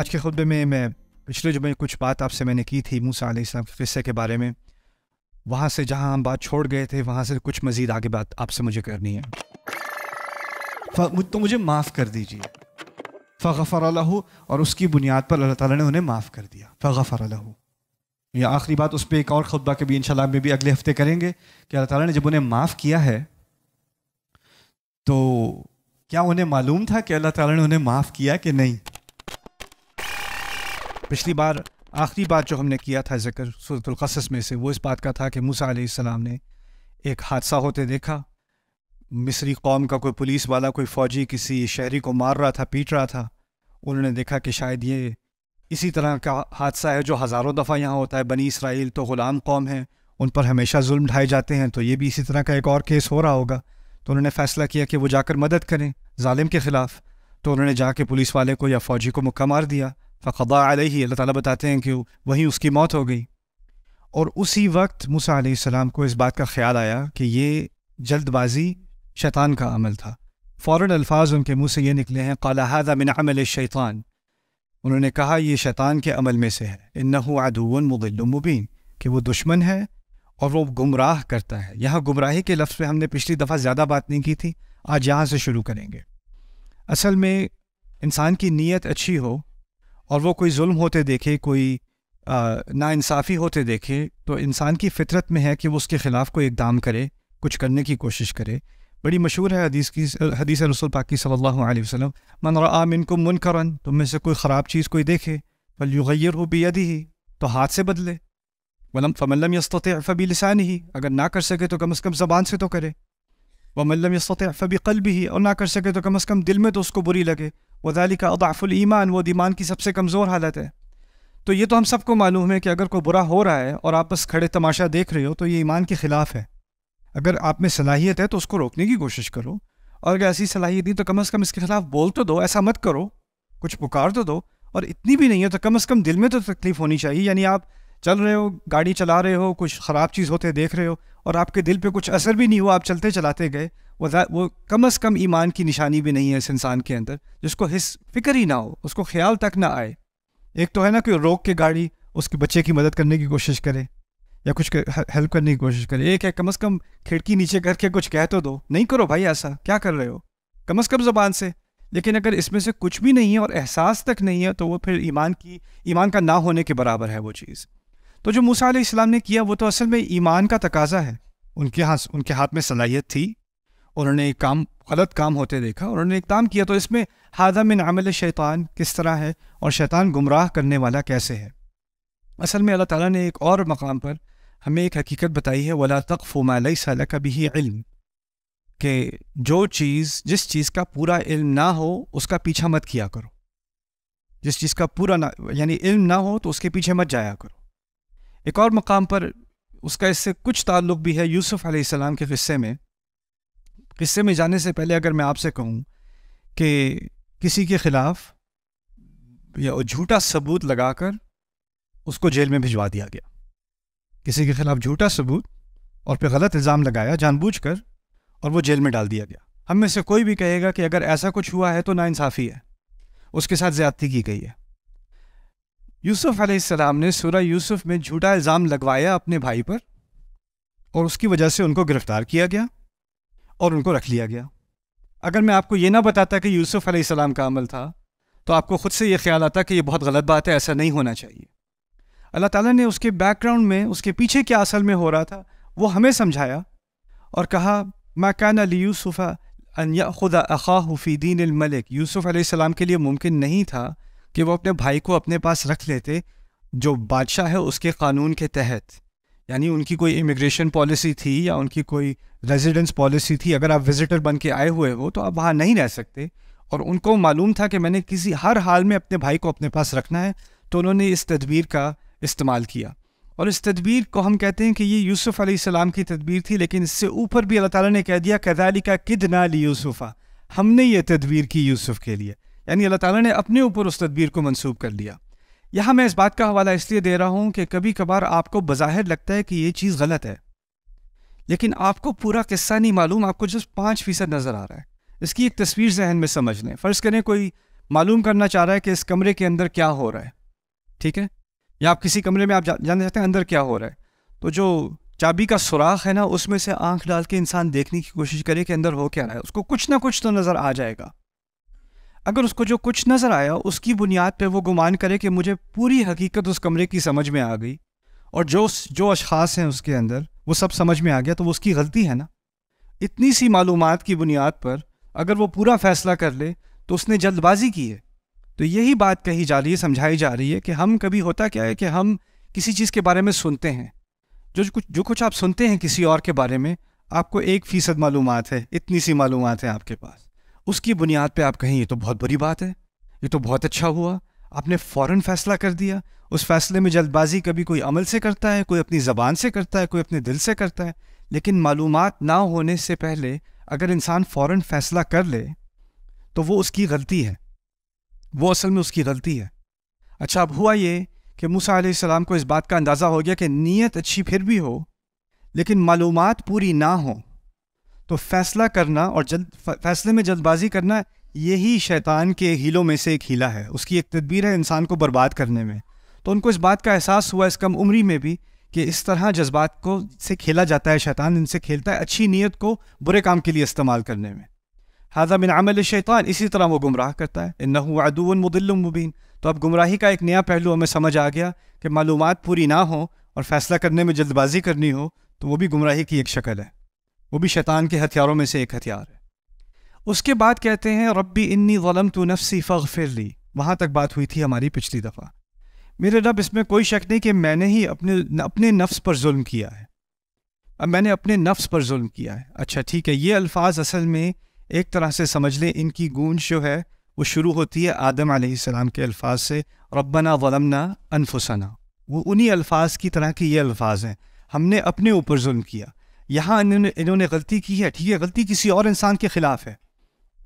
आज के खुतबे में मैं पिछले जुमे कुछ बात आपसे मैंने की थी मूसा आलाम के किस्से के बारे में वहाँ से जहाँ हम बात छोड़ गए थे वहाँ से कुछ मज़ीद आगे बात आपसे मुझे करनी है तो मुझे माफ़ कर दीजिए फ़गफ़र और उसकी बुनियाद पर अल्लाह ताला ने उन्हें माफ़ कर दिया फ़गफ़र यह आखिरी बात उस पर एक और खुतबा के भी इन में भी अगले हफ्ते करेंगे कि अल्लाह ताला ने जब उन्हें माफ़ किया है तो क्या उन्हें मालूम था कि अल्लाह ताला ने उन्हें माफ़ किया कि नहीं पिछली बार आखिरी बात जो हमने किया था जिक्र सूरतुल्कसस में से वो इस बात का था कि मूसा आसमाम ने एक हादसा होते देखा मिस्री कौम का कोई पुलिस वाला कोई फ़ौजी किसी शहरी को मार रहा था पीट रहा था उन्होंने देखा कि शायद ये इसी तरह का हादसा है जो हज़ारों दफ़ा यहाँ होता है बनी इसराइल तो ग़ुलाम कौम है उन पर हमेशा जुल्म ढाए जाते हैं तो ये भी इसी तरह का एक और केस हो रहा होगा तो उन्होंने फ़ैसला किया कि वो जाकर मदद करें ालिम के ख़िलाफ़ तो उन्होंने जाके पुलिस वाले को या फ़ौजी को मुक्का मार दिया फ़क़ा अलही अल्लाह ताली बताते हैं कि वहीं उसकी मौत हो गई और उसी वक्त मूसा आसमाम को इस बात का ख्याल आया कि ये जल्दबाजी शैतान का अमल था फ़ौर अल्फाज उनके मुँह से ये निकले हैं कालाहादा मिन अमल शैतान उन्होंने कहा ये शैतान के अमल में से है इन आदून कि वो दुश्मन है और वो गुमराह करता है यहाँ गुमराही के लफ्ज़ पे हमने पिछली दफ़ा ज़्यादा बात नहीं की थी आज यहाँ से शुरू करेंगे असल में इंसान की नीयत अच्छी हो और वो कोई जुल्म होते देखे कोई नाानसाफ़ी होते देखे तो इंसान की फितरत में है कि वो उसके ख़िलाफ़ कोई इकदाम करे कुछ करने की कोशिश करे बड़ी मशहूर है हदीस की हदीस रसूल पाकि सल्लल्लाहु अलैहि वसल्म मन आम इनको मुन करन तुम तो में से कोई ख़राब चीज़ कोई देखे फल युगैर हो बेदी ही तो हाथ से बदले वलम फ़मल्लम यस्त फ़बी लसान ही अगर ना कर सके तो कम अज़ कम ज़बान से तो करे वमल्लम यस्त फ़बी कल भी ही और ना कर सके तो कम अज़ कम दिल में तो उसको बुरी लगे वजाली का अदाफुलईमान वो ईमान की सबसे कमज़ोर हालत है तो ये तो हम सबको मालूम है कि अगर कोई बुरा हो रहा है और आप बस खड़े तमाशा देख रहे हो तो ये ईमान के ख़िलाफ़ है अगर आप में सलाहियत है तो उसको रोकने की कोशिश करो और अगर ऐसी सलाहियत नहीं तो कम अज़ कम इसके ख़िलाफ़ बोल तो दो ऐसा मत करो कुछ पुकार तो दो और इतनी भी नहीं है तो कम अज़ कम दिल में तो तकलीफ़ होनी चाहिए यानी आप चल रहे हो गाड़ी चला रहे हो कुछ ख़राब चीज़ होते देख रहे हो और आपके दिल पे कुछ असर भी नहीं हुआ आप चलते चलाते गए वो वो कम अज़ कम ईमान की निशानी भी नहीं है इस इंसान के अंदर जिसको हिस फिक्र ही ना हो उसको ख्याल तक ना आए एक तो है ना कि रोक के गाड़ी उसके बच्चे की मदद करने की कोशिश करे या कुछ हेल्प करने की कोशिश करे एक है कम अज़ कम खिड़की नीचे करके कुछ कह तो दो नहीं करो भाई ऐसा क्या कर रहे हो कम अज़ कम ज़बान से लेकिन अगर इसमें से कुछ भी नहीं है और एहसास तक नहीं है तो वो फिर ईमान की ईमान का ना होने के बराबर है वो चीज़ तो जो मूसा इस्लाम ने किया वो तो असल में ईमान का तकाजा है उनके हाथ उनके हाथ में सलाहियत थी उन्होंने एक काम गलत काम होते देखा उन्होंने एक काम किया तो इसमें हादम मिन अमल शैतान किस तरह है और शैतान गुमराह करने वाला कैसे है असल में अल्लाह ताला ने एक और मकाम पर हमें एक हकीकत बताई है वला तक मालई साल का भी इल्म के जो चीज़ जिस चीज़ का पूरा इल्म ना हो उसका पीछा मत किया करो जिस चीज़ का पूरा ना यानी इल्म ना हो तो उसके पीछे मत जाया करो एक और मकाम पर उसका इससे कुछ ताल्लुक भी है यूसुफ़ आसमाम के क़स्से में किस्से में जाने से पहले अगर मैं आपसे कहूँ कि किसी के ख़िलाफ़ या झूठा सबूत लगाकर उसको जेल में भिजवा दिया गया किसी के ख़िलाफ़ झूठा सबूत और फिर गलत इल्ज़ाम लगाया जानबूझकर और वो जेल में डाल दिया गया हम में से कोई भी कहेगा कि अगर ऐसा कुछ हुआ है तो नाइंसाफ़ी है उसके साथ ज़्यादती की गई है यूसुफ अलैहिस्सलाम ने सूरह यूसुफ में झूठा इल्ज़ाम लगवाया अपने भाई पर और उसकी वजह से उनको गिरफ़्तार किया गया और उनको रख लिया गया अगर मैं आपको ये ना बताता कि यूसुफ़ सलाम का अमल था तो आपको ख़ुद से ये ख्याल आता कि ये बहुत गलत बात है ऐसा नहीं होना चाहिए अल्लाह ताला ने उसके बैकग्राउंड में उसके पीछे क्या असल में हो रहा था वो हमें समझाया और कहा कान अली यूसुफ़ा अन खुदा अखा हफ़ी दीन मलिक यूसुफ़ सलाम के लिए मुमकिन नहीं था कि वो अपने भाई को अपने पास रख लेते जो बादशाह है उसके क़ानून के तहत यानी उनकी कोई इमिग्रेशन पॉलिसी थी या उनकी कोई रेजिडेंस पॉलिसी थी अगर आप विजिटर बन के आए हुए हो तो आप वहाँ नहीं रह सकते और उनको मालूम था कि मैंने किसी हर हाल में अपने भाई को अपने पास रखना है तो उन्होंने इस तदबीर का इस्तेमाल किया और इस तदबीर को हम कहते हैं कि ये यूसुफ़ सलाम की तदबीर थी लेकिन इससे ऊपर भी अल्लाह ताला ने कह दिया कदाली का किद ना ली यूसुफ़ा हमने ये तदबीर की यूसुफ़ के लिए यानी अल्लाह ताला ने अपने ऊपर उस तदबीर को मंसूब कर लिया यहाँ मैं इस बात का हवाला इसलिए दे रहा हूँ कि कभी कभार आपको बज़ाहिर लगता है कि ये चीज़ गलत है लेकिन आपको पूरा किस्सा नहीं मालूम आपको जस्ट पाँच फ़ीसद नज़र आ रहा है इसकी एक तस्वीर जहन में समझ लें फ़र्ज़ करें कोई मालूम करना चाह रहा है कि इस कमरे के अंदर क्या हो रहा है ठीक है या आप किसी कमरे में आप जा, जानना चाहते हैं अंदर क्या हो रहा है तो जो चाबी का सुराख है ना उसमें से आंख डाल के इंसान देखने की कोशिश करे कि अंदर हो क्या रहा है उसको कुछ ना कुछ तो नज़र आ जाएगा अगर उसको जो कुछ नज़र आया उसकी बुनियाद पर वो गुमान करे कि मुझे पूरी हकीकत उस कमरे की समझ में आ गई और जो जो अशास हैं उसके अंदर वो सब समझ में आ गया तो वो उसकी गलती है ना इतनी सी मालूम की बुनियाद पर अगर वो पूरा फ़ैसला कर ले तो उसने जल्दबाजी की है तो यही बात कही जा रही है समझाई जा रही है कि हम कभी होता क्या है कि हम किसी चीज़ के बारे में सुनते हैं जो कुछ जो कुछ आप सुनते हैं किसी और के बारे में आपको एक फ़ीसद मालूम है इतनी सी मालूम है आपके पास उसकी बुनियाद पे आप कहें ये तो बहुत बुरी बात है ये तो बहुत अच्छा हुआ आपने फ़ौर फैसला कर दिया उस फैसले में जल्दबाजी कभी कोई अमल से करता है कोई अपनी ज़बान से करता है कोई अपने दिल से करता है लेकिन मालूम ना होने से पहले अगर इंसान फ़ौर फैसला कर ले तो वो उसकी गलती है वो असल में उसकी गलती है अच्छा अब हुआ ये कि मूसा सलाम को इस बात का अंदाज़ा हो गया कि नीयत अच्छी फिर भी हो लेकिन मालूम पूरी ना हो तो फैसला करना और जल्द फैसले में जल्दबाजी करना यही शैतान के हीलों में से एक हीला है उसकी एक तदबीर है इंसान को बर्बाद करने में तो उनको इस बात का एहसास हुआ इस कम उम्री में भी कि इस तरह जज्बात को से खेला जाता है शैतान इनसे खेलता है अच्छी नीयत को बुरे काम के लिए इस्तेमाल करने में हाजा बिन आमल शैतान इसी तरह वो गुमराह करता है इन नदुन मुदिलमुबीन तो अब गुमराही का एक नया पहलू हमें समझ आ गया कि मालूम पूरी ना हो और फैसला करने में जल्दबाजी करनी हो तो वो भी गुमराही की एक शक्ल है वो भी शैतान के हथियारों में से एक हथियार है उसके बाद कहते हैं रब्बी इन्नी वलम तो नफसी फ़ग फिर ली वहाँ तक बात हुई थी हमारी पिछली दफ़ा मेरे रब इसमें कोई शक नहीं कि मैंने ही अपने अपने नफ्स पर जुल्म किया है अब मैंने अपने नफ्स पर जुल्म किया है अच्छा ठीक है ये अल्फाज असल में एक तरह से समझ लें इनकी गूंज जो है वो शुरू होती है आदम आसमाम के अल्फाज से रबना वलमना अनफुसना वो उन्हीं अल्फाज की तरह के ये अल्फाज हैं हमने अपने ऊपर जुल्म किया यहाँ इन्होंने इन्होंने गलती की है ठीक है गलती किसी और इंसान के ख़िलाफ़ है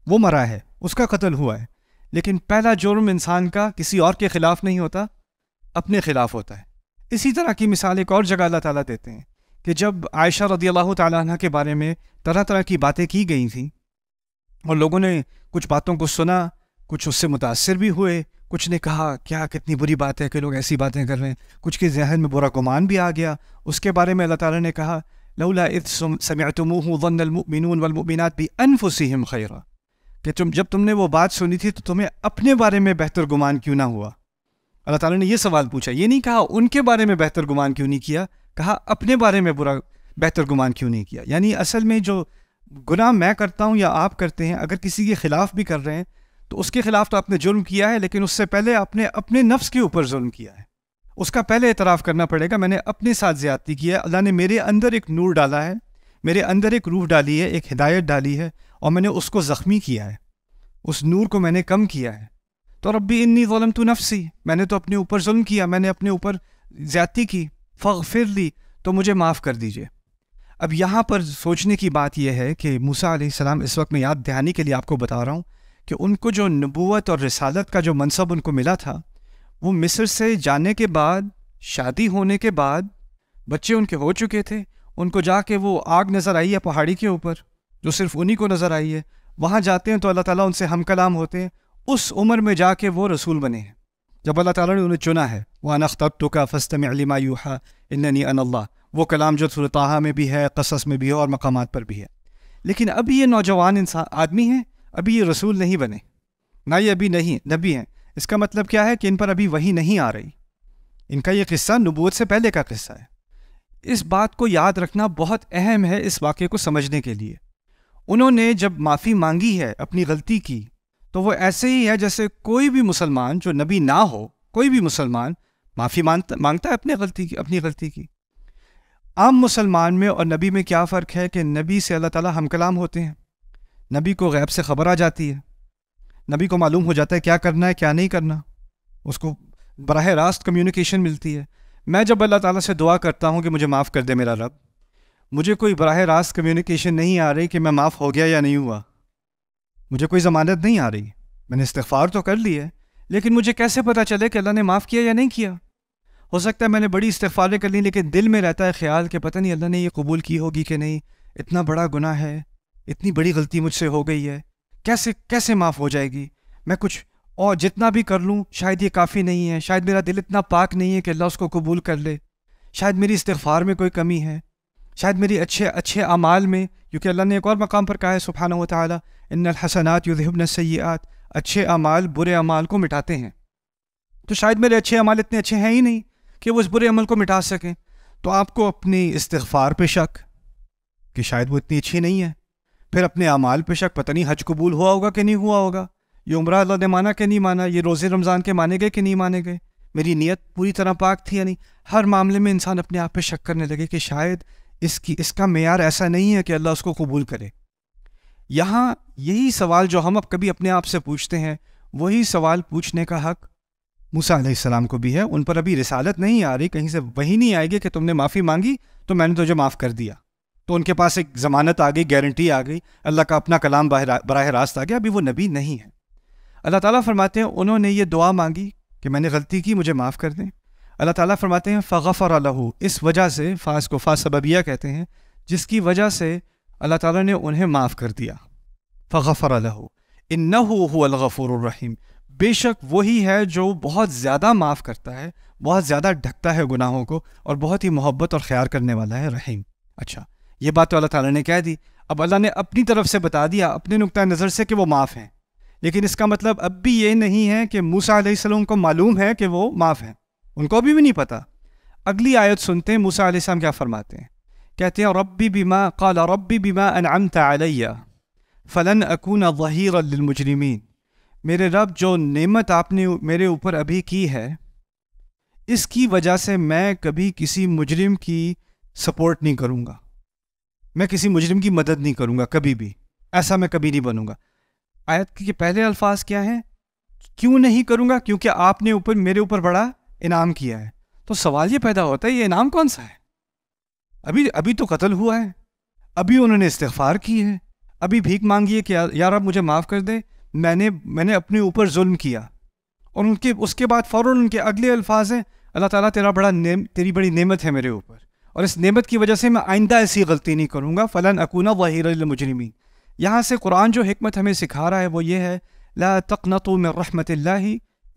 वो मरा है उसका कत्ल हुआ है लेकिन पहला जुर्म इंसान का किसी और के ख़िलाफ़ नहीं होता अपने ख़िलाफ़ होता है इसी तरह की मिसाल एक और जगह अल्लाह ताला देते हैं कि जब आयशा रदी अल्लाह तह के बारे में तरह तरह की बातें की गई थी और लोगों ने कुछ बातों को सुना कुछ उससे मुतासर भी हुए कुछ ने कहा क्या कितनी बुरी बात है कि लोग ऐसी बातें कर रहे हैं कुछ के जहन में बुरा गुमान भी आ गया उसके बारे में अल्लाह ताला ने कहा लौला इद समिअतमूह ظن المؤمنون والمؤمنات بانفسهم खैरा कि तुम जब तुमने वो बात सुनी थी तो तुम्हें अपने बारे में बेहतर गुमान क्यों ना हुआ अल्लाह ताला ने ये सवाल पूछा ये नहीं कहा उनके बारे में बेहतर गुमान क्यों नहीं किया कहा अपने बारे में बुरा बेहतर गुमान क्यों नहीं किया यानी असल में जो गुनाह मैं करता हूँ या आप करते हैं अगर किसी के ख़िलाफ़ भी कर रहे हैं तो उसके ख़िलाफ़ तो आपने जुर्म किया है लेकिन उससे पहले आपने अपने नफ्स के ऊपर जुल्म किया है उसका पहले एतराफ़ करना पड़ेगा मैंने अपने साथ ज़्यादती की है अल्लाह ने मेरे अंदर एक नूर डाला है मेरे अंदर एक रूह डाली है एक हिदायत डाली है और मैंने उसको ज़ख्मी किया है उस नूर को मैंने कम किया है तो रब्बी इन्नी ओलम तो नफसी मैंने तो अपने ऊपर जुल्म किया मैंने अपने ऊपर ज़्यादती की फ़ग फिर ली तो मुझे माफ़ कर दीजिए अब यहाँ पर सोचने की बात यह है कि मूसा सलाम इस वक्त मैं याद दहानी के लिए आपको बता रहा हूँ कि उनको जो नबूत और रसालत का जो मनसब उनको मिला था वो मिस्र से जाने के बाद शादी होने के बाद बच्चे उनके हो चुके थे उनको जाके वो आग नज़र आई है पहाड़ी के ऊपर जो सिर्फ उन्हीं को नज़र आई है वहाँ जाते हैं तो अल्लाह ताला उनसे हम कलाम होते हैं उस उम्र में जाके वो रसूल बने हैं जब अल्लाह ताला ने उन्हें चुना है वह तब तो का फस्तम अलिमा यूहा वो कलाम जो सुरताहा में भी है कसस में भी है और मकाम पर भी है लेकिन अभी ये नौजवान इंसान आदमी हैं अभी ये रसूल नहीं बने ना ये अभी नहीं नबी हैं इसका मतलब क्या है कि इन पर अभी वही नहीं आ रही इनका यह किस्सा नबूत से पहले का किस्सा है इस बात को याद रखना बहुत अहम है इस वाक्य को समझने के लिए उन्होंने जब माफ़ी मांगी है अपनी गलती की तो वो ऐसे ही है जैसे कोई भी मुसलमान जो नबी ना हो कोई भी मुसलमान माफ़ी मांगता मांगता है अपनी गलती की अपनी गलती की आम मुसलमान में और नबी में क्या फ़र्क है कि नबी से अल्लाह ताला हम कलाम होते हैं नबी को गैब से ख़बर आ जाती है नबी को मालूम हो जाता है क्या करना है क्या नहीं करना उसको बरह रास्त कम्युनिकेशन मिलती है मैं जब अल्लाह ताला से दुआ करता हूँ कि मुझे माफ़ कर दे मेरा रब मुझे कोई बरह रास्त कम्युनिकेशन नहीं आ रही कि मैं माफ़ हो गया या नहीं हुआ मुझे कोई ज़मानत नहीं आ रही मैंने इस्तफ़ार तो कर लिया है लेकिन मुझे कैसे पता चले कि अल्लाह ने माफ़ किया या नहीं किया हो सकता है मैंने बड़ी इस्तफ़ारें कर ली लेकिन दिल में रहता है ख्याल कि पता नहीं अल्लाह ने ये कबूल की होगी कि नहीं इतना बड़ा गुना है इतनी बड़ी गलती मुझसे हो गई है कैसे कैसे माफ़ हो जाएगी मैं कुछ और जितना भी कर लूँ शायद ये काफ़ी नहीं है शायद मेरा दिल इतना पाक नहीं है कि अल्लाह उसको कबूल कर ले शायद मेरी इस्तफार में कोई कमी है शायद मेरी अच्छे अच्छे अमाल में क्योंकि अल्लाह ने एक और मकाम पर कहा है सुबहाना व ताली इनहसनात युद्बन सयात अच्छे अमाल बुरे अमाल को मिटाते हैं तो शायद मेरे अच्छे अमाल इतने अच्छे हैं ही नहीं कि वो इस बुरे अमल को मिटा सकें तो आपको अपनी इस्तफार पर शक कि शायद वो इतनी अच्छी नहीं है फिर अपने अमाल पे शक पता नहीं हज कबूल हुआ होगा कि नहीं हुआ होगा ये उम्र अल्लाह ने माना कि नहीं माना ये रोज़े रमज़ान के माने गए कि नहीं माने गए मेरी नीयत पूरी तरह पाक थी या नहीं हर मामले में इंसान अपने आप पे शक करने लगे कि शायद इसकी इसका मैार ऐसा नहीं है कि अल्लाह उसको कबूल करे यहाँ यही सवाल जो हम अब कभी अपने आप से पूछते हैं वही सवाल पूछने का हक मूसा सलाम को भी है उन पर अभी रिसालत नहीं आ रही कहीं से वही नहीं आएगी कि तुमने माफ़ी मांगी तो मैंने तुझे माफ़ कर दिया तो उनके पास एक ज़मानत आ गई गारंटी आ गई अल्लाह का अपना कलाम बरह रास्त आ गया अभी वो नबी नहीं है अल्लाह ताला फरमाते हैं उन्होंने ये दुआ मांगी कि मैंने गलती की मुझे माफ़ कर दें अल्लाह ताला फरमाते हैं फ़गफ़र लहू इस वजह से फ़ास को फा सबबिया कहते हैं जिसकी वजह से अल्लाह ताला ने उन्हें माफ़ कर दिया फ़गफ़र लहू इन नफ़ुररहीम बेशक वही है जो बहुत ज़्यादा माफ़ करता है बहुत ज़्यादा ढकता है गुनाहों को और बहुत ही मोहब्बत और ख्याल करने वाला है रहीम अच्छा ये बात तो अल्लाह ताला ने कह दी अब अल्लाह ने अपनी तरफ से बता दिया अपने नुक़ नज़र से कि वो माफ़ हैं लेकिन इसका मतलब अब भी ये नहीं है कि मूसा आसमाम को मालूम है कि वो माफ़ हैं उनको अभी भी नहीं पता अगली आयत सुनते हैं मूसा आलम क्या फ़रमाते हैं कहते हैं रबी बीमा कल रबी बीमा अन तलैया फ़लन अकून वहीर मेरे रब जो नेमत आपने मेरे ऊपर अभी की है इसकी वजह से मैं कभी किसी मुजरिम की सपोर्ट नहीं करूँगा मैं किसी मुजरिम की मदद नहीं करूंगा कभी भी ऐसा मैं कभी नहीं बनूंगा आयत के पहले अल्फाज क्या हैं क्यों नहीं करूँगा क्योंकि आपने ऊपर मेरे ऊपर बड़ा इनाम किया है तो सवाल ये पैदा होता है ये इनाम कौन सा है अभी अभी तो कत्ल हुआ है अभी उन्होंने इस्तफार की है अभी भीख मांगी है कि यार, आप मुझे माफ़ कर दें मैंने मैंने अपने ऊपर जुल्म किया और उनके उसके बाद फ़ौर उनके अगले अल्फाज हैं अल्लाह ताला तेरा बड़ा नेम तेरी बड़ी नेमत है मेरे ऊपर और इस नेमत की वजह से मैं आइंदा ऐसी गलती नहीं करूँगा फ़लन अकूना वहीरमजरमी यहाँ से कुरान जो हमत हमें सिखा रहा है वो ये है ला तकनत में रहमत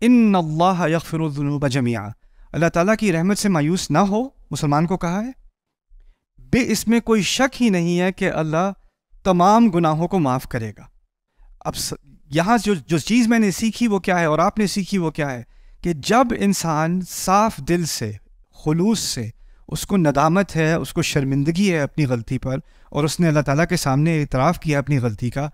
इन अल्लाह जमिया अल्लाह ताली की रहमत से मायूस ना हो मुसलमान को कहा है बे इसमें कोई शक ही नहीं है कि अल्लाह तमाम गुनाहों को माफ़ करेगा अब यहाँ जो जो चीज़ मैंने सीखी वो क्या है और आपने सीखी वो क्या है कि जब इंसान साफ दिल से खलूस से उसको नदामत है उसको शर्मिंदगी है अपनी गलती पर और उसने अल्लाह ताला के सामने इतराफ़ किया अपनी गलती का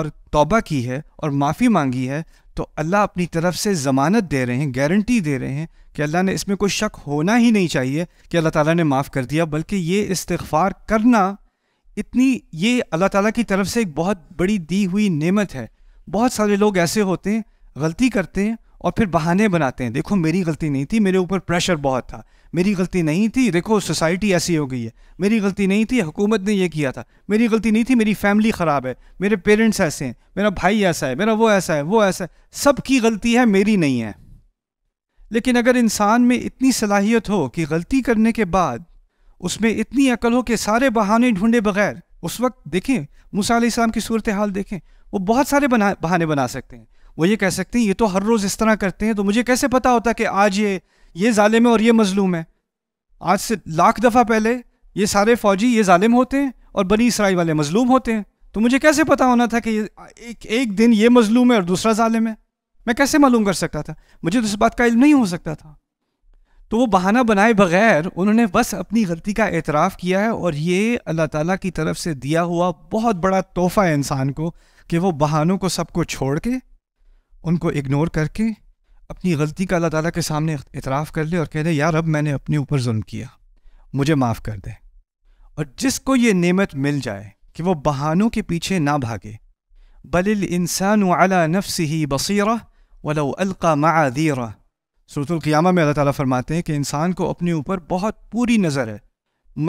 और तौबा की है और माफ़ी मांगी है तो अल्लाह अपनी तरफ से ज़मानत दे रहे हैं गारंटी दे रहे हैं कि अल्लाह ने इसमें कोई शक होना ही नहीं चाहिए कि अल्लाह ताला ने माफ़ कर दिया बल्कि ये इस्तफ़ार करना इतनी ये अल्लाह ताला की तरफ से एक बहुत बड़ी दी हुई नेमत है बहुत सारे लोग ऐसे होते हैं गलती करते हैं और फिर बहाने बनाते हैं देखो मेरी गलती नहीं थी मेरे ऊपर प्रेशर बहुत था मेरी गलती नहीं थी देखो सोसाइटी ऐसी हो गई है मेरी गलती नहीं थी हुकूमत ने ये किया था मेरी गलती नहीं थी मेरी फैमिली ख़राब है मेरे पेरेंट्स ऐसे हैं मेरा भाई ऐसा है मेरा वो ऐसा है वो ऐसा है सबकी गलती है मेरी नहीं है लेकिन अगर इंसान में इतनी सलाहियत हो कि गलती करने के बाद उसमें इतनी अकल हो कि सारे बहाने ढूंढे बगैर उस वक्त देखें मूसा इस्लाम की सूरत हाल देखें वो बहुत सारे बना बहाने बना सकते हैं वो ये कह सकते हैं ये तो हर रोज़ इस तरह करते हैं तो मुझे कैसे पता होता कि आज ये ये ालिम है और ये मजलूम है आज से लाख दफ़ा पहले ये सारे फ़ौजी ये ालिम होते हैं और बनी इसराइल वाले मजलूम होते हैं तो मुझे कैसे पता होना था कि ये एक एक दिन ये मजलूम है और दूसरा ालिम है मैं कैसे मालूम कर सकता था मुझे तो इस बात का इल्म नहीं हो सकता था तो वो बहाना बनाए बगैर उन्होंने बस अपनी गलती का एतराफ़ किया है और ये अल्लाह ताला की तरफ से दिया हुआ बहुत बड़ा तोहफ़ा है इंसान को कि वो बहानों को सबको छोड़ के उनको इग्नोर करके अपनी गलती का अल्लाह ताला के सामने इतराफ़ कर ले और कह दे यार अब मैंने अपने ऊपर जुल्म किया मुझे माफ़ कर दे और जिसको ये नेमत मिल जाए कि वो बहानों के पीछे ना भागे बलिल इंसान अला नफ्स ही बसीरा वलो अलका मादीरा सूरतलक़ियामा में अल्लाह ताला फरमाते हैं कि इंसान को अपने ऊपर बहुत पूरी नज़र है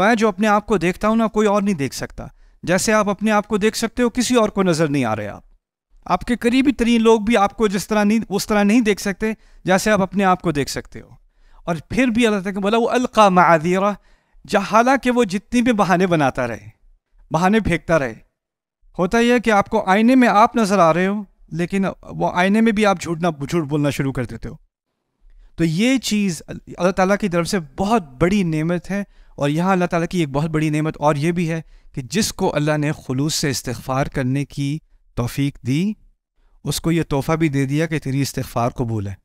मैं जो अपने आप को देखता हूँ ना कोई और नहीं देख सकता जैसे आप अपने आप को देख सकते हो किसी और को नज़र नहीं आ रहे आप आपके करीबी तरीन लोग भी आपको जिस तरह नहीं उस तरह नहीं देख सकते जैसे आप अपने आप को देख सकते हो और फिर भी अल्लाह तक बोला वो अलका मदीरा जहाँ हालांकि वो जितनी भी बहाने बनाता रहे बहाने फेंकता रहे होता यह कि आपको आईने में आप नज़र आ रहे हो लेकिन वो आईने में भी आप झूठ ना झूठ बोलना शुरू कर देते हो तो ये चीज़ अल्लाह ताला की तरफ से बहुत बड़ी नेमत है और यहाँ अल्लाह ताला की एक बहुत बड़ी नेमत और ये भी है कि जिसको अल्लाह ने खलूस से इस्तफ़ार करने की तोफीक दी उसको ये तोहफ़ा भी दे दिया कि तेरी इस्तफ़ार कबूल है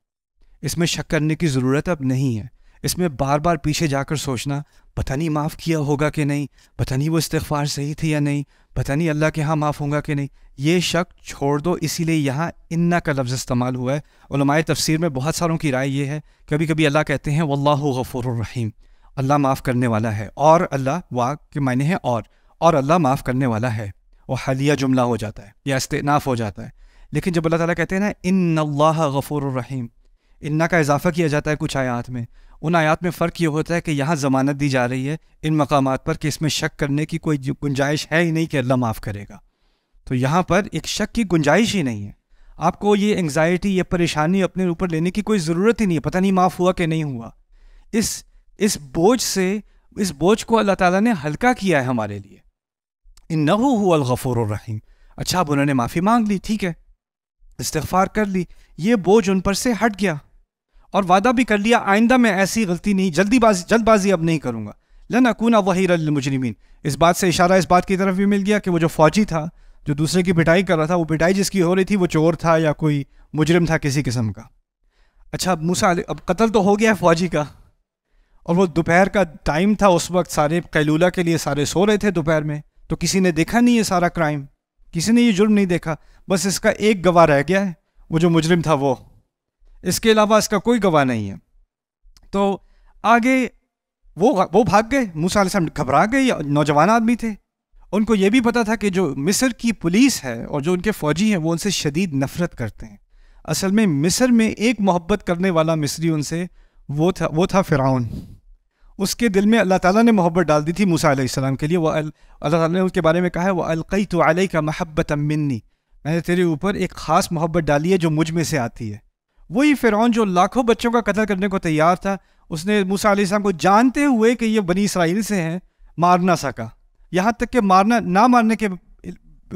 इसमें शक करने की ज़रूरत अब नहीं है इसमें बार बार पीछे जाकर सोचना पता नहीं माफ़ किया होगा कि नहीं पता नहीं वो इस्तफ़ार सही थी या नहीं पता नहीं अल्लाह के यहाँ माफ़ होगा कि नहीं ये शक छोड़ दो इसीलिए यहाँ इन्ना का लफ्ज़ इस्तेमाल हुआ है तफसीर में बहुत सारों की राय ये है कभी कभी अल्लाह कहते हैं वल्लाह गफ़ुररहीम अल्लाह माफ़ करने वाला है और अल्लाह वाह के मायने हैं और और अल्लाह माफ़ करने वाला है वो हलिया जुमला हो जाता है या इस्तेनाफ़ हो जाता है लेकिन जब अल्लाह ताला कहते हैं ना इन अल्लाह गफ़ूर रहीम इन्ना का इजाफ़ा किया जाता है कुछ आयात में उन आयात में फ़र्क ये होता है कि यहाँ ज़मानत दी जा रही है इन मकाम पर कि इसमें शक करने की कोई गुंजाइश है ही नहीं कि अल्लाह माफ़ करेगा तो यहाँ पर एक शक की गुंजाइश ही नहीं है आपको ये एंग्जाइटी ये परेशानी अपने ऊपर लेने की कोई ज़रूरत ही नहीं है पता नहीं माफ़ हुआ कि नहीं हुआ इस इस बोझ से इस बोझ को अल्लाह ताला ने हल्का किया है हमारे लिए गफ़ूर रहीम अच्छा अब उन्होंने माफ़ी मांग ली ठीक है इस्तफ़ार कर ली ये बोझ उन पर से हट गया और वादा भी कर लिया आइंदा मैं ऐसी गलती नहीं जल्दीबाजी जल्दबाजी अब नहीं करूँगा लनाकूना वही मुजरमिन इस बात से इशारा इस बात की तरफ भी मिल गया कि वो जो फ़ौजी था जो दूसरे की पिटाई कर रहा था वो पिटाई जिसकी हो रही थी वो चोर था या कोई मुजरम था किसी किस्म का अच्छा अब मूसा अब कत्ल तो हो गया है फ़ौजी का और वो दोपहर का टाइम था उस वक्त सारे कैलूला के लिए सारे सो रहे थे दोपहर में तो किसी ने देखा नहीं ये सारा क्राइम किसी ने ये जुर्म नहीं देखा बस इसका एक गवाह रह गया है वो जो मुजरिम था वो इसके अलावा इसका कोई गवाह नहीं है तो आगे वो वो भाग गए मूसा साहब घबरा गए नौजवान आदमी थे उनको ये भी पता था कि जो मिस्र की पुलिस है और जो उनके फ़ौजी हैं वो उनसे शदीद नफ़रत करते हैं असल में मिस्र में एक मोहब्बत करने वाला मिस्री उनसे वो था वो था फ़िराउन उसके दिल में अल्लाह ताला ने मोहब्बत डाल दी थी मूसा अलैहिस्सलाम के लिए वह अल्लाह ताला ने उसके बारे में कहा है वह अलकई तो अलई का महब्बत मिन्नी मैंने तेरे ऊपर एक ख़ास मोहब्बत डाली है जो मुझ में से आती है वही फ़िरौन जो लाखों बच्चों का कत्ल करने को तैयार था उसने मूसा अलैहिस्सलाम को जानते हुए कि ये बनी इसराइल से हैं मार ना सका यहाँ तक कि मारना ना मारने के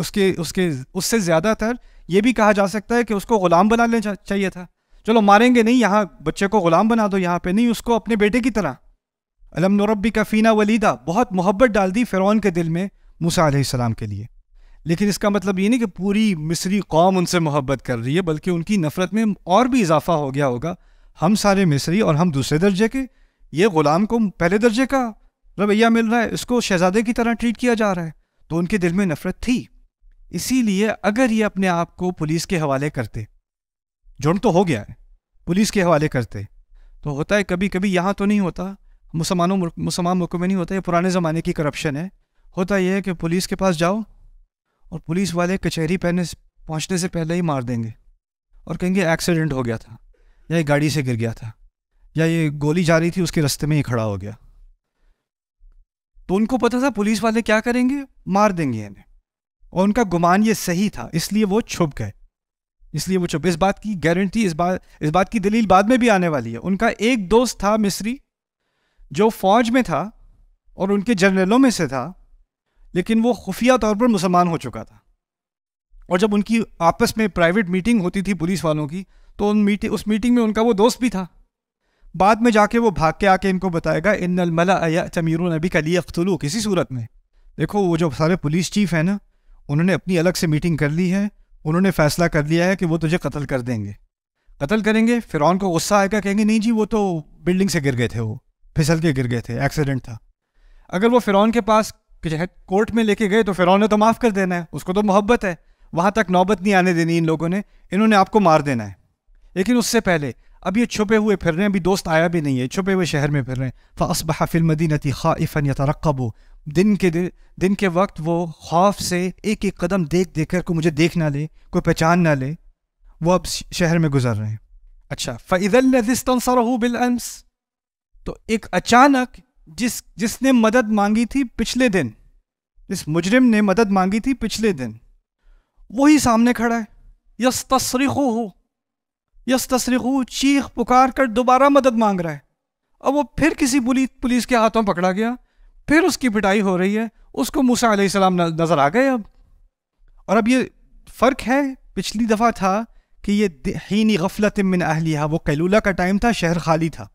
उसके उसके उससे ज़्यादातर ये भी कहा जा सकता है कि उसको ग़ुलाम बना लेना चाहिए था चलो मारेंगे नहीं यहाँ बच्चे को ग़ुलाम बना दो यहाँ पे नहीं उसको अपने बेटे की तरह अलम नौरबी का फ़ीना वलीदा बहुत मोहब्बत डाल दी फ़िरौन के दिल में मूसा सलाम के लिए लेकिन इसका मतलब ये नहीं कि पूरी मिस्री कौम उनसे मोहब्बत कर रही है बल्कि उनकी नफ़रत में और भी इजाफा हो गया होगा हम सारे मिस्री और हम दूसरे दर्जे के ये ग़ुलाम को पहले दर्जे का रवैया मिल रहा है इसको शहजादे की तरह ट्रीट किया जा रहा है तो उनके दिल में नफ़रत थी इसीलिए अगर ये अपने आप को पुलिस के हवाले करते जुर्म तो हो गया है पुलिस के हवाले करते तो होता है कभी कभी यहाँ तो नहीं होता मुसलमानों मुसलमान मुल्कों में नहीं होता ये पुराने ज़माने की करप्शन है होता यह है कि पुलिस के पास जाओ और पुलिस वाले कचहरी पहने पहुँचने से पहले ही मार देंगे और कहेंगे एक्सीडेंट हो गया था या ये गाड़ी से गिर गया था या ये गोली जा रही थी उसके रास्ते में ही खड़ा हो गया तो उनको पता था पुलिस वाले क्या करेंगे मार देंगे इन्हें और उनका गुमान ये सही था इसलिए वो छुप गए इसलिए वो छुप इस बात की गारंटी इस बात इस बात की दलील बाद में भी आने वाली है उनका एक दोस्त था मिस्री जो फौज में था और उनके जनरलों में से था लेकिन वो खुफिया तौर पर मुसलमान हो चुका था और जब उनकी आपस में प्राइवेट मीटिंग होती थी पुलिस वालों की तो उन मीटिंग उस मीटिंग में उनका वो दोस्त भी था बाद में जाके वो भाग के आके इनको बताएगा इन अलमला अया चमीर नबी कली अख्तलू किसी सूरत में देखो वो जो सारे पुलिस चीफ हैं ना उन्होंने अपनी अलग से मीटिंग कर ली है उन्होंने फैसला कर लिया है कि वो तुझे कत्ल कर देंगे कत्ल करेंगे फिर को गुस्सा आएगा कहेंगे नहीं जी वो तो बिल्डिंग से गिर गए थे वो फिसल के गिर गए थे एक्सीडेंट था अगर वो फ़िरौन के पास कोर्ट में लेके गए तो फ़िरौन ने तो माफ़ कर देना है उसको तो मोहब्बत है वहाँ तक नौबत नहीं आने देनी इन लोगों ने इन्होंने आपको मार देना है लेकिन उससे पहले अब ये छुपे हुए फिर रहे हैं अभी दोस्त आया भी नहीं है छुपे हुए शहर में फिर रहे हैं फ़ासबह फ़िलमदीनती ख़ाइफ़न यतरक़ब दिन के दिन के वक्त वो खौफ से एक एक कदम देख देख कर कोई मुझे देख ना ले कोई पहचान ना ले वो अब शहर में गुजर रहे हैं अच्छा फ़ैदल बिलअम्स तो एक अचानक जिस जिसने मदद मांगी थी पिछले दिन जिस मुजरिम ने मदद मांगी थी पिछले दिन वही सामने खड़ा है यस तस्रीखो हो यस तस्रीखो चीख पुकार कर दोबारा मदद मांग रहा है अब वो फिर किसी पुलिस के हाथों पकड़ा गया फिर उसकी पिटाई हो रही है उसको मूसा सलाम नज़र आ गए अब और अब ये फ़र्क है पिछली दफ़ा था कि ये हीनी गफलत मिन अहलिया वो कैलूला का टाइम था शहर खाली था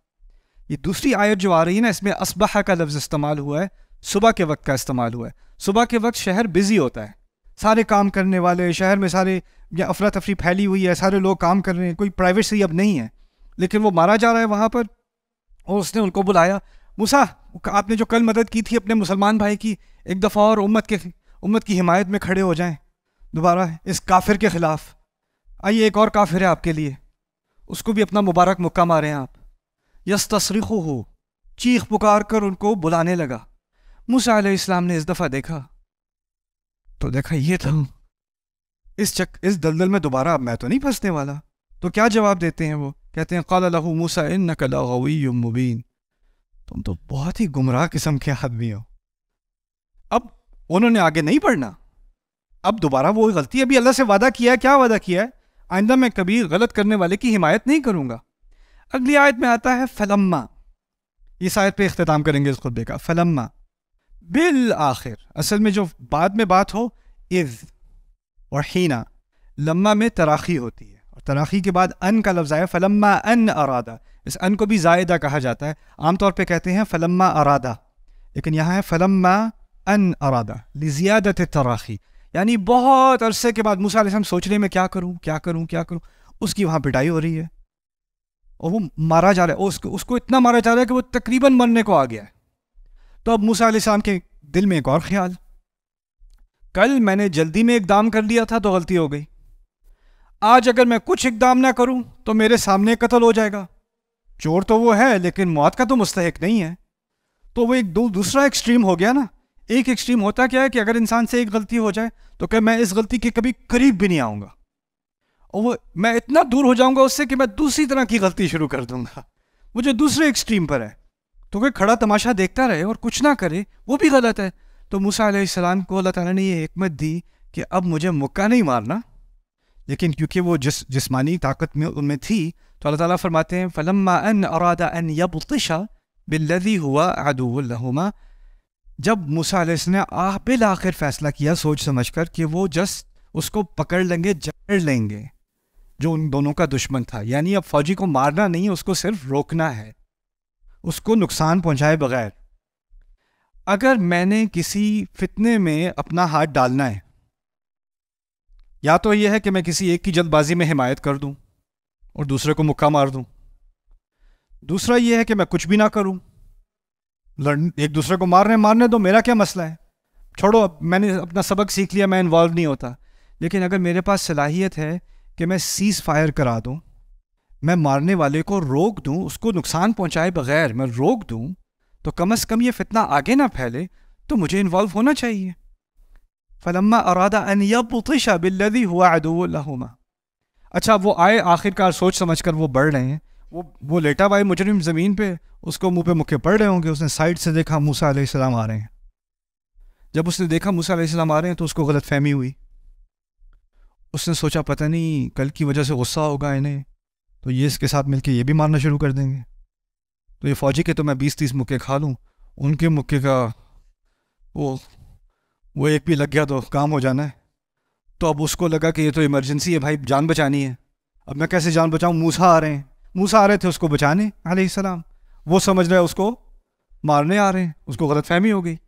ये दूसरी आयत जो आ रही है ना इसमें असबाह का लफ्ज़ इस्तेमाल हुआ है सुबह के वक्त का इस्तेमाल हुआ है सुबह के वक्त शहर बिज़ी होता है सारे काम करने वाले शहर में सारे या अफरा तफरी फैली हुई है सारे लोग काम कर रहे हैं कोई प्राइवेट से अब नहीं है लेकिन वो मारा जा रहा है वहाँ पर और उसने उनको बुलाया मूसा आपने जो कल मदद की थी अपने मुसलमान भाई की एक दफ़ा और उम्मत के उम्मत की हिमायत में खड़े हो जाएं दोबारा इस काफिर के ख़िलाफ़ आइए एक और काफिर है आपके लिए उसको भी अपना मुबारक मुक्का मारें आप यस हो चीख पुकार कर उनको बुलाने लगा मूसा इस्लाम ने इस दफ़ा देखा तो देखा ये था तो इस चक इस दलदल में दोबारा अब मैं तो नहीं फंसने वाला तो क्या जवाब देते हैं वो कहते हैं कल लहू मूसा इन नकलाई मुबीन तुम तो बहुत ही गुमराह किस्म के आदमी हो अब उन्होंने आगे नहीं पढ़ना अब दोबारा वो गलती अभी अल्लाह से वादा किया है क्या वादा किया है आइंदा मैं कभी गलत करने वाले की हिमायत नहीं करूंगा अगली आयत में आता है फलम्मा इस आयत पे अख्ताम करेंगे इस खुतबे का फलम्मा बिल आखिर असल में जो बाद में बात हो इज़ और हीना लम्मा में तराखी होती है और तराखी के बाद अन का लफ्ज़ आया फलम्मा अन अरादा इस अन को भी जायदा कहा जाता है आमतौर पर कहते हैं फलम्मा अरादा लेकिन यहाँ है फलम्मा अन अरादा लिजियादत तराखी यानी बहुत अरसे के बाद मूसा सोच रहे मैं क्या करूँ क्या करूँ क्या करूँ उसकी वहाँ पिटाई हो रही है और वो मारा जा रहा है उसको उसको इतना मारा जा रहा है कि वो तकरीबन मरने को आ गया है तो अब मूसा मूसम के दिल में एक और ख्याल कल मैंने जल्दी में इकदाम कर लिया था तो गलती हो गई आज अगर मैं कुछ इकदाम ना करूं तो मेरे सामने कत्ल हो जाएगा चोर तो वो है लेकिन मौत का तो मुस्तक नहीं है तो वो एक दो दूसरा एक्सट्रीम हो गया ना एक एक्सट्रीम होता क्या है कि अगर इंसान से एक गलती हो जाए तो क्या मैं इस गलती के कभी करीब भी नहीं आऊँगा और वो मैं इतना दूर हो जाऊंगा उससे कि मैं दूसरी तरह की गलती शुरू कर दूंगा वो जो दूसरे एक्सट्रीम पर है तो कोई खड़ा तमाशा देखता रहे और कुछ ना करे वो भी गलत है तो मूसा सलाम को अल्लाह ताला ने ये हमत दी कि अब मुझे मुक्का नहीं मारना लेकिन क्योंकि वो जिस जिसमानी ताकत में उनमें थी तो अल्लाह ताला फरमाते हैं फलम्मा अन अरादा अन यबतिशा बिल्लदी हुआ अदुल्लहुमा जब मूसा ने आखिर फैसला किया सोच समझ कर कि वो जस्ट उसको पकड़ लेंगे जकड़ लेंगे जो उन दोनों का दुश्मन था यानी अब फौजी को मारना नहीं उसको सिर्फ रोकना है उसको नुकसान पहुंचाए बगैर अगर मैंने किसी फितने में अपना हाथ डालना है या तो यह है कि मैं किसी एक की जल्दबाजी में हिमायत कर दूं और दूसरे को मुक्का मार दूं दूसरा यह है कि मैं कुछ भी ना करूं लड़ एक दूसरे को मारने मारने दो मेरा क्या मसला है छोड़ो अब मैंने अपना सबक सीख लिया मैं इन्वॉल्व नहीं होता लेकिन अगर मेरे पास सलाहियत है कि मैं सीज़ फायर करा दूं मैं मारने वाले को रोक दूँ उसको नुकसान पहुँचाए बगैर मैं रोक दूँ तो कम अज़ कम ये फितना आगे ना फैले तो मुझे इन्वॉल्व होना चाहिए फलम्मा अरादा अन यबा हुआ अदुल्लहुमा अच्छा वो आए आखिरकार सोच समझ कर वो बढ़ रहे हैं वो वो लेटा भाई मुजरिम ज़मीन पे उसको मुंह पे मुक्के पड़ रहे होंगे उसने साइड से देखा मूसा आ रहे हैं जब उसने देखा मूसा सलाम आ रहे हैं तो उसको गलत फहमी हुई उसने सोचा पता नहीं कल की वजह से गुस्सा होगा इन्हें तो ये इसके साथ मिलकर ये भी मारना शुरू कर देंगे तो ये फ़ौजी के तो मैं बीस तीस मुक्के खा लूँ उनके मुक्के का वो वो एक भी लग गया तो काम हो जाना है तो अब उसको लगा कि ये तो इमरजेंसी है भाई जान बचानी है अब मैं कैसे जान बचाऊँ मूसा आ रहे हैं मूसा आ रहे थे उसको बचाने आसमाम वो समझ रहे उसको मारने आ रहे हैं उसको गलत फहमी हो गई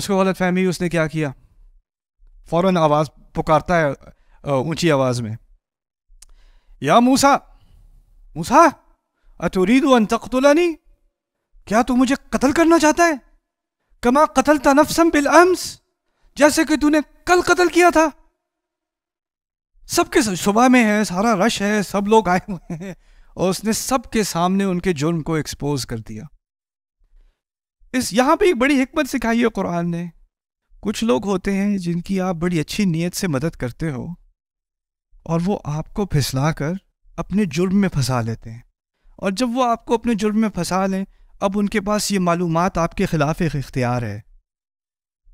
उसको गलत फहमी उसने क्या किया फ़ौर आवाज़ पुकारता है ऊंची आवाज में या मूसा मूसा अतुरीद अन क्या तू मुझे कत्ल करना चाहता है कमा कतल तनफसम बिल अम्स जैसे कि तूने कल कत्ल किया था सबके सुबह में है सारा रश है सब लोग आए हुए हैं और उसने सबके सामने उनके जुर्म को एक्सपोज कर दिया इस यहां पे एक बड़ी हिकमत सिखाई है कुरान ने कुछ लोग होते हैं जिनकी आप बड़ी अच्छी नीयत से मदद करते हो और वो आपको फिसला कर अपने जुर्म में फंसा लेते हैं और जब वो आपको अपने जुर्म में फंसा लें अब उनके पास ये मालूम आपके ख़िलाफ़ एक इख्तियार है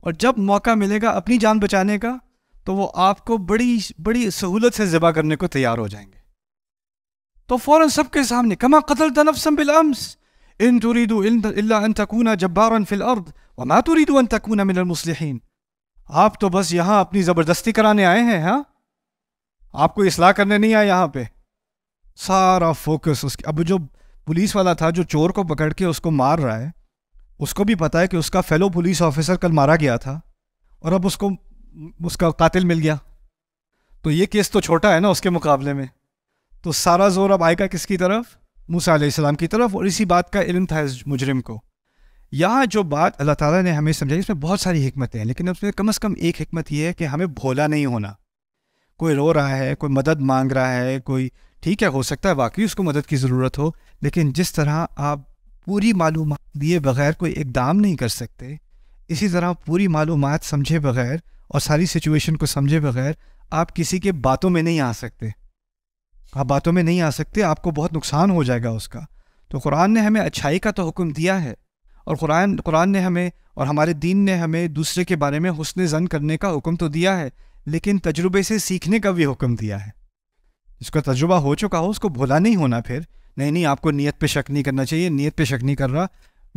और जब मौका मिलेगा अपनी जान बचाने का तो वो आपको बड़ी बड़ी सहूलत से ज़िबा करने को तैयार हो जाएंगे तो फ़ौर सबके सामने कमा कतल तनफसम बिलम्स इन तुरीदू अन तकूना जब्बारन फिल अर्द व अन तकूना मिनल आप तो बस यहाँ अपनी ज़बरदस्ती कराने आए हैं हाँ आपको इसलाह करने नहीं आया यहाँ पे सारा फोकस उसके अब जो पुलिस वाला था जो चोर को पकड़ के उसको मार रहा है उसको भी पता है कि उसका फेलो पुलिस ऑफिसर कल मारा गया था और अब उसको उसका कातिल मिल गया तो ये केस तो छोटा है ना उसके मुकाबले में तो सारा जोर अब आएगा किसकी तरफ मूसा अलैहिस्सलाम की तरफ और इसी बात का इल्म था इस मुजरिम को यहाँ जो बात अल्लाह ताला ने हमें समझाई इसमें बहुत सारी हमतें हैं लेकिन उसमें कम अज़ कम एक हमत यह है कि हमें भोला नहीं होना कोई रो रहा है कोई मदद मांग रहा है कोई ठीक है हो सकता है वाकई उसको मदद की ज़रूरत हो लेकिन जिस तरह आप पूरी मालूम दिए बगैर कोई इकदाम नहीं कर सकते इसी तरह पूरी मालूम समझे बगैर और सारी सिचुएशन को समझे बगैर आप किसी के बातों में नहीं आ सकते आप बातों में नहीं आ सकते आपको बहुत नुकसान हो जाएगा उसका तो कुरान ने हमें अच्छाई का तो हुक्म दिया है और कुरान कुरान ने हमें और हमारे दीन ने हमें दूसरे के बारे में हुसन जन करने का हुक्म तो दिया है लेकिन तजुर्बे से सीखने का भी हुक्म दिया है जिसका तजुर्बा हो चुका हो उसको भुला नहीं होना फिर नहीं नहीं आपको नीयत पे शक नहीं करना चाहिए नीयत पे शक नहीं कर रहा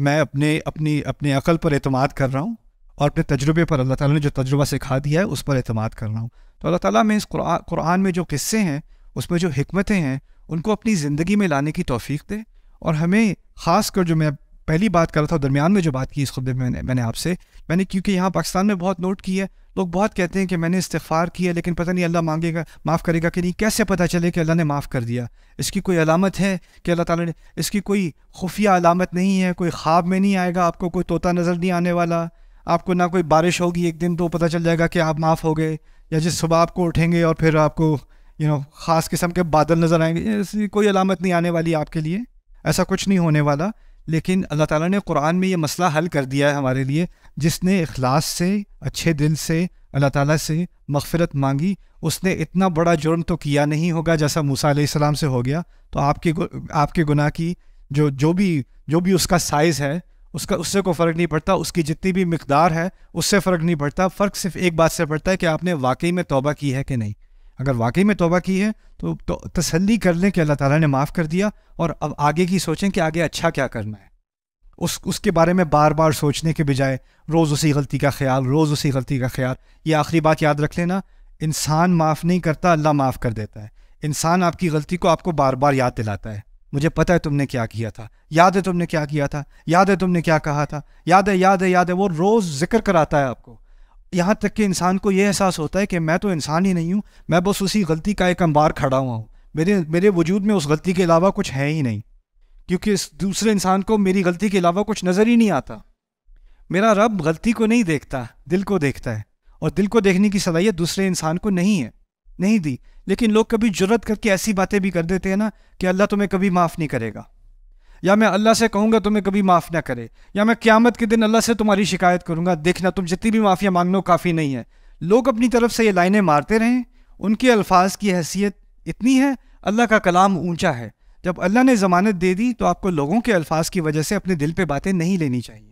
मैं अपने अपनी अपने अकल पर अतमाद कर रहा हूँ और अपने तजुर्बे पर अल्लाह ताला ने जो तजुर्बा सिखा दिया है उस पर अतमाद कर रहा हूँ तो अल्लाह ताला में इस कुरान में जो किस्से हैं उसमें जो हमतें हैं उनको अपनी ज़िंदगी में लाने की तोफ़ी दे और हमें ख़ास कर जो मैं पहली बात कर रहा था दरमियान में जो बात की इस खुद में मैंने आपसे मैंने क्योंकि यहाँ पाकिस्तान में बहुत नोट की है लोग बहुत कहते हैं कि मैंने इस्तफ़ार किया लेकिन पता नहीं अल्लाह मांगेगा माफ़ करेगा कि नहीं कैसे पता चले कि अल्लाह ने माफ़ कर दिया इसकी कोई अलामत है कि अल्लाह ताला ने इसकी कोई खुफिया अलामत नहीं है कोई ख्वाब में नहीं आएगा आपको कोई तोता नज़र नहीं आने वाला आपको ना कोई बारिश होगी एक दिन तो पता चल जाएगा कि आप माफ़ हो गए या जिस सुबह आपको उठेंगे और फिर आपको यू नो ख़ास किस्म के बादल नज़र आएंगे ऐसी कोई अलामत नहीं आने वाली आपके लिए ऐसा कुछ नहीं होने वाला लेकिन अल्लाह ताला ने कुरान में ये मसला हल कर दिया है हमारे लिए जिसने अखलास से अच्छे दिल से अल्लाह ताला से मगफरत मांगी उसने इतना बड़ा जुर्म तो किया नहीं होगा जैसा मूसा सलाम से हो गया तो आपके आपके गुनाह की जो जो भी जो भी उसका साइज़ है उसका उससे को फ़र्क नहीं पड़ता उसकी जितनी भी मकदार है उससे फ़र्क नहीं पड़ता फ़र्क सिर्फ एक बात से पड़ता है कि आपने वाकई में तोबा की है कि नहीं अगर वाकई में तोबा की है तो, तो तसल्ली कर लें कि अल्लाह ताला ने माफ़ कर दिया और अब आगे की सोचें कि आगे अच्छा क्या करना है उस उसके बारे में बार बार सोचने के बजाय रोज़ उसी गलती का ख्याल रोज़ उसी गलती का ख्याल ये आखिरी बात याद रख लेना इंसान माफ़ नहीं करता अल्लाह माफ़ कर देता है इंसान आपकी गलती को आपको बार बार याद दिलाता है मुझे पता है तुमने क्या किया था याद है तुमने क्या किया था याद है तुमने क्या कहा था याद है याद है याद है वो रोज़ जिक्र कराता है आपको यहाँ तक कि इंसान को ये एहसास होता है कि मैं तो इंसान ही नहीं हूँ मैं बस उसी गलती का एक अंबार खड़ा हुआ हूँ मेरे मेरे वजूद में उस गलती के अलावा कुछ है ही नहीं क्योंकि इस दूसरे इंसान को मेरी गलती के अलावा कुछ नज़र ही नहीं आता मेरा रब गलती को नहीं देखता दिल को देखता है और दिल को देखने की सलाहियत दूसरे इंसान को नहीं है नहीं दी लेकिन लोग कभी जरूरत करके ऐसी बातें भी कर देते हैं ना कि अल्लाह तुम्हें कभी माफ़ नहीं करेगा या मैं अल्लाह से कहूँगा तुम्हें कभी माफ़ ना करे या मैं क़्यामत के दिन अल्लाह से तुम्हारी शिकायत करूँगा देखना तुम जितनी भी माफ़िया मांगना लो काफ़ी नहीं है लोग अपनी तरफ से ये लाइनें मारते रहें उनके अल्फाज की हैसियत इतनी है अल्लाह का कलाम ऊंचा है जब अल्लाह ने ज़मानत दे दी तो आपको लोगों के अल्फाज की वजह से अपने दिल पर बातें नहीं लेनी चाहिए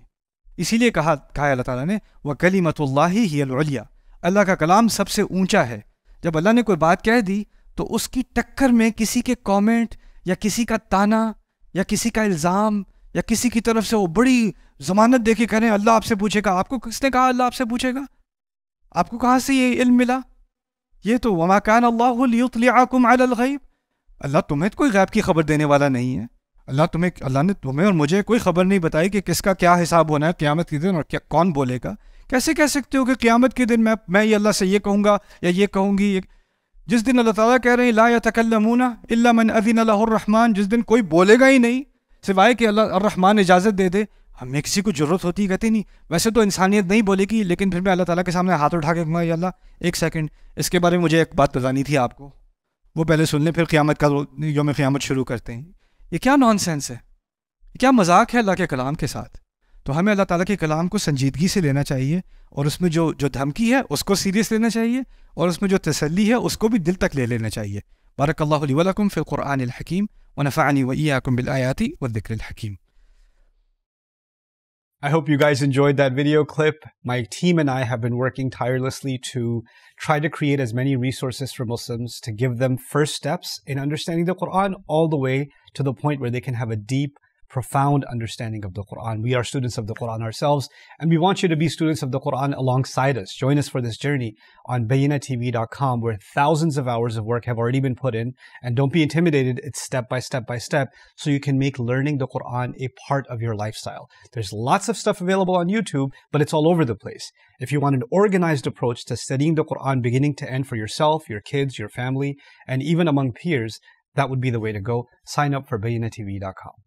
इसीलिए कहा कहा अल्लाह ताला ने वह कलीमतुल्ला ही अलिया अल्लाह का कलाम सबसे ऊंचा है जब अल्लाह ने कोई बात कह दी तो उसकी टक्कर में किसी के कमेंट या किसी का ताना या किसी का इल्ज़ाम या किसी की तरफ से वो बड़ी ज़मानत दे के करें अल्लाह आपसे पूछेगा आपको किसने कहा अल्लाह आपसे पूछेगा आपको कहाँ से ये इल्म मिला ये तो वमाकान अल्लाहब अल्लाह तुम्हें कोई गैब की खबर देने वाला नहीं है अल्लाह तुम्हें अल्लाह ने तुम्हें और मुझे कोई खबर नहीं बताई कि किसका क्या हिसाब होना है क़्यामत के दिन और क्या कौन बोलेगा कैसे कह सकते हो कि क़्यामत के दिन मैं मैं ये अल्लाह से ये कहूँगा या ये कहूँगी जिस दिन अल्लाह ताला कह रहे हैं ला या तकल्लमूना इल्ला मन अजीन रहमान जिस दिन कोई बोलेगा ही नहीं सिवाय कि अल्लाह रहमान इजाज़त दे दे हमें किसी को ज़रूरत होती है कहते नहीं वैसे तो इंसानियत नहीं बोलेगी लेकिन फिर मैं अल्लाह ताला के सामने हाथ उठा के कहूँगा अल्लाह एक सेकंड इसके बारे में मुझे एक बात बतानी तो थी आपको वो पहले सुन लें फिर क़्यामत का योम क़्यामत शुरू करते हैं ये क्या सेंस है क्या मजाक है अल्लाह के कलाम के साथ तो हमें अल्लाह ताला के कलाम को संजीदगी से लेना चाहिए और उसमें जो जो धमकी है उसको सीरियस लेना चाहिए और उसमें जो है उसको भी दिल तक ले लेना चाहिए वक़ुम बिलआयाती I hope you guys enjoyed that video clip. My team and I have been working tirelessly to try to create as many resources for Muslims to give them first steps in understanding the Quran all the way to the point where they can have a deep profound understanding of the Quran. We are students of the Quran ourselves, and we want you to be students of the Quran alongside us. Join us for this journey on bayinatv.com, where thousands of hours of work have already been put in. And don't be intimidated, it's step by step by step, so you can make learning the Quran a part of your lifestyle. There's lots of stuff available on YouTube, but it's all over the place. If you want an organized approach to studying the Quran beginning to end for yourself, your kids, your family, and even among peers, that would be the way to go. Sign up for bayinatv.com.